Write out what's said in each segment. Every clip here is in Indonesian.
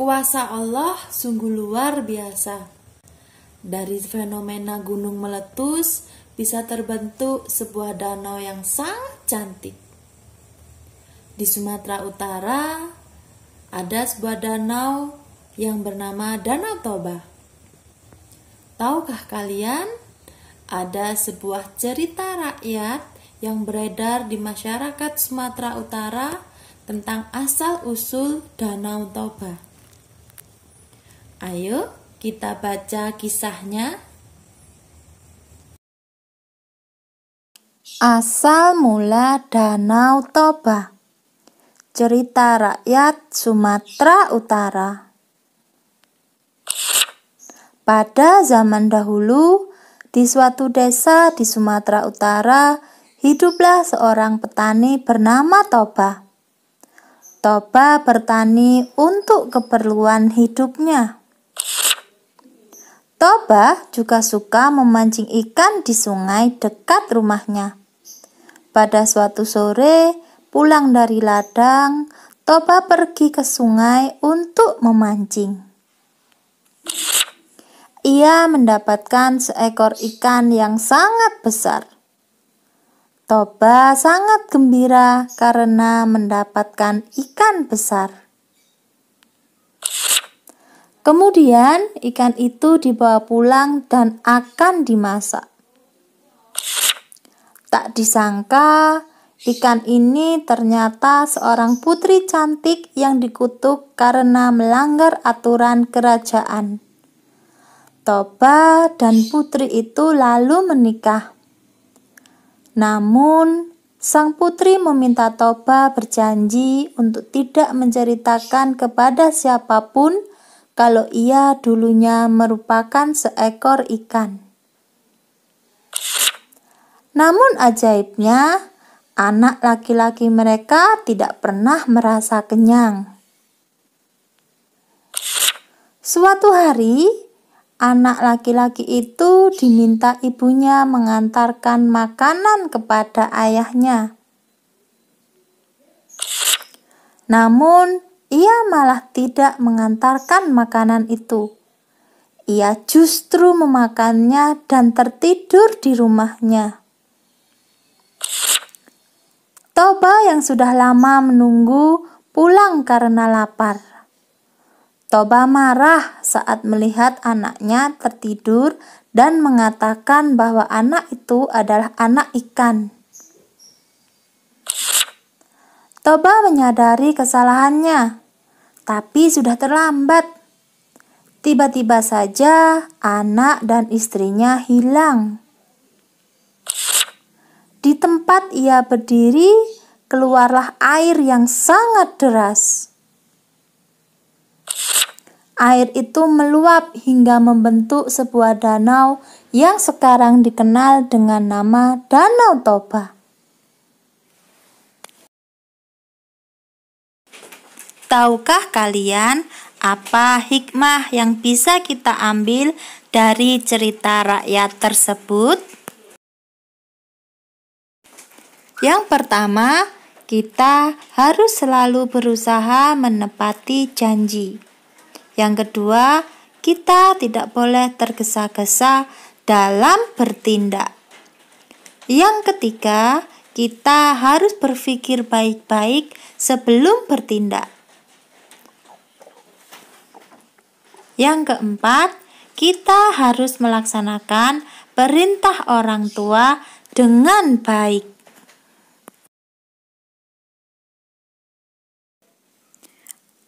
Kuasa Allah sungguh luar biasa. Dari fenomena gunung meletus bisa terbentuk sebuah danau yang sangat cantik. Di Sumatera Utara ada sebuah danau yang bernama Danau Toba. Tahukah kalian ada sebuah cerita rakyat yang beredar di masyarakat Sumatera Utara tentang asal-usul Danau Toba? Ayo kita baca kisahnya. Asal mula Danau Toba. Cerita rakyat Sumatera Utara. Pada zaman dahulu, di suatu desa di Sumatera Utara hiduplah seorang petani bernama Toba. Toba bertani untuk keperluan hidupnya. Toba juga suka memancing ikan di sungai dekat rumahnya. Pada suatu sore, pulang dari ladang, Toba pergi ke sungai untuk memancing. Ia mendapatkan seekor ikan yang sangat besar. Toba sangat gembira karena mendapatkan ikan besar. Kemudian ikan itu dibawa pulang dan akan dimasak. Tak disangka, ikan ini ternyata seorang putri cantik yang dikutuk karena melanggar aturan kerajaan. Toba dan putri itu lalu menikah. Namun, sang putri meminta Toba berjanji untuk tidak menceritakan kepada siapapun kalau ia dulunya merupakan seekor ikan. Namun ajaibnya, anak laki-laki mereka tidak pernah merasa kenyang. Suatu hari, anak laki-laki itu diminta ibunya mengantarkan makanan kepada ayahnya. Namun, ia malah tidak mengantarkan makanan itu. Ia justru memakannya dan tertidur di rumahnya. Toba yang sudah lama menunggu pulang karena lapar. Toba marah saat melihat anaknya tertidur dan mengatakan bahwa anak itu adalah anak ikan. Toba menyadari kesalahannya tapi sudah terlambat. Tiba-tiba saja anak dan istrinya hilang. Di tempat ia berdiri, keluarlah air yang sangat deras. Air itu meluap hingga membentuk sebuah danau yang sekarang dikenal dengan nama Danau Toba. Tahukah kalian apa hikmah yang bisa kita ambil dari cerita rakyat tersebut? Yang pertama, kita harus selalu berusaha menepati janji. Yang kedua, kita tidak boleh tergesa-gesa dalam bertindak. Yang ketiga, kita harus berpikir baik-baik sebelum bertindak. Yang keempat, kita harus melaksanakan perintah orang tua dengan baik.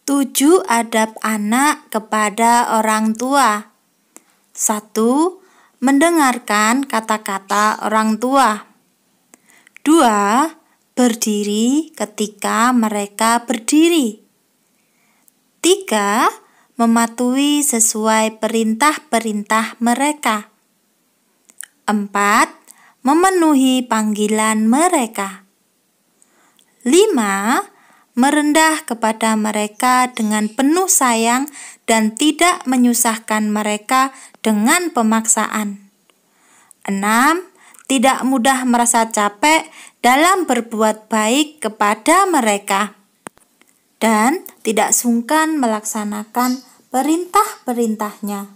Tujuh adab anak kepada orang tua. Satu, mendengarkan kata-kata orang tua. Dua, berdiri ketika mereka berdiri. Tiga, mematuhi sesuai perintah-perintah mereka. empat Memenuhi panggilan mereka. lima Merendah kepada mereka dengan penuh sayang dan tidak menyusahkan mereka dengan pemaksaan. enam Tidak mudah merasa capek dalam berbuat baik kepada mereka dan tidak sungkan melaksanakan perintah-perintahnya.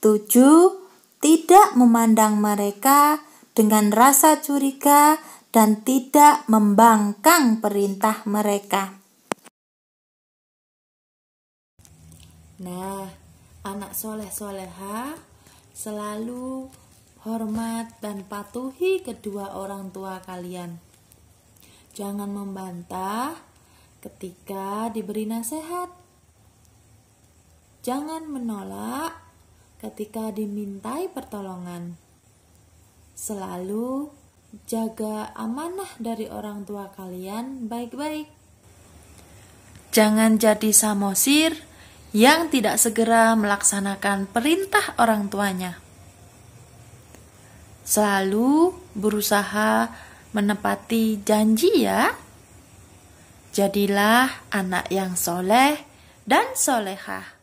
Tujuh, tidak memandang mereka dengan rasa curiga dan tidak membangkang perintah mereka. Nah, anak soleh-soleha selalu hormat dan patuhi kedua orang tua kalian. Jangan membantah ketika diberi nasihat. Jangan menolak ketika dimintai pertolongan. Selalu jaga amanah dari orang tua kalian baik-baik. Jangan jadi samosir yang tidak segera melaksanakan perintah orang tuanya. Selalu berusaha menepati janji ya. Jadilah anak yang soleh dan solehah.